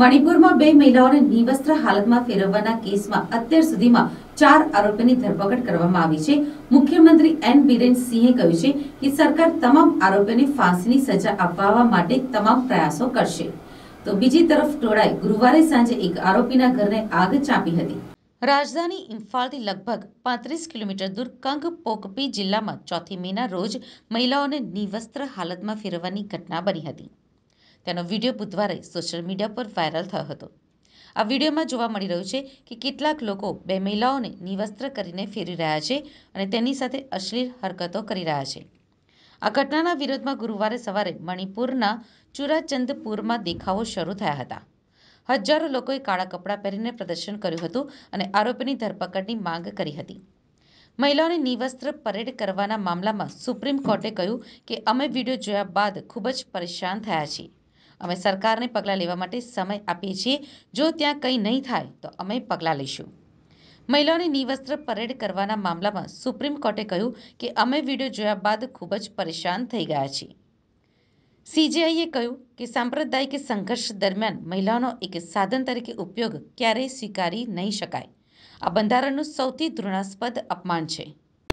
મણિપુરમાં બે મહિલાઓને નિવસ્ત્ર હાલતમાં ફેરવવાના કેસમાં અત્યાર સુધીમાં ચાર આરોપીની ધરપકડ કરવામાં આવી છે મુખ્યમંત્રી એન બિરેન સિંહે કહ્યું છે કે સરકાર તમામ આરોપીને ફાંસીની સજા અપાવવા માટે તમામ પ્રયાસો કરશે તો બીજી તરફ ટોળાએ ગુરુવારે સાંજે એક આરોપીના ઘરને આગ ચાંપી હતી રાજધાની ઇમ્ફાલથી લગભગ પાંત્રીસ કિલોમીટર દૂર કંગ પોકપી જિલ્લામાં ચોથી મેના રોજ મહિલાઓને નિવસ્ત્ર હાલતમાં ફેરવવાની ઘટના બની હતી તેનો વિડીયો બુધવારે સોશિયલ મીડિયા પર વાયરલ થયો હતો આ વિડીયોમાં જોવા મળી રહ્યું છે કે કેટલાક લોકો બે મહિલાઓને નિવસ્ત્ર કરીને ફેરી રહ્યા છે અને તેની સાથે અશ્લીલ હરકતો કરી રહ્યા છે આ ઘટનાના વિરોધમાં ગુરુવારે સવારે મણિપુરના ચુરાચંદપુરમાં દેખાવો શરૂ થયા હતા હજારો લોકોએ કાળા કપડાં પહેરીને પ્રદર્શન કર્યું હતું અને આરોપીની ધરપકડની માંગ કરી હતી મહિલાઓને નિવસ્ત્ર પરેડ કરવાના મામલામાં સુપ્રીમ કોર્ટે કહ્યું કે અમે વિડીયો જોયા બાદ ખૂબ જ પરેશાન થયા છીએ અમે સરકારને પગલાં લેવા માટે સમય આપીએ છીએ જો ત્યાં કંઈ નહીં થાય તો અમે પગલાં લઈશું મહિલાઓને નિવસ્ત્ર પરેડ કરવાના મામલામાં સુપ્રીમ કોર્ટે કહ્યું કે અમે વિડીયો જોયા બાદ ખૂબ જ પરેશાન થઈ ગયા છીએ સીજેઆઈએ કહ્યું કે સાંપ્રદાયિક સંઘર્ષ દરમિયાન મહિલાઓનો એક સાધન તરીકે ઉપયોગ ક્યારેય સ્વીકારી નહીં શકાય આ બંધારણનું સૌથી ઘૃણાસ્પદ અપમાન છે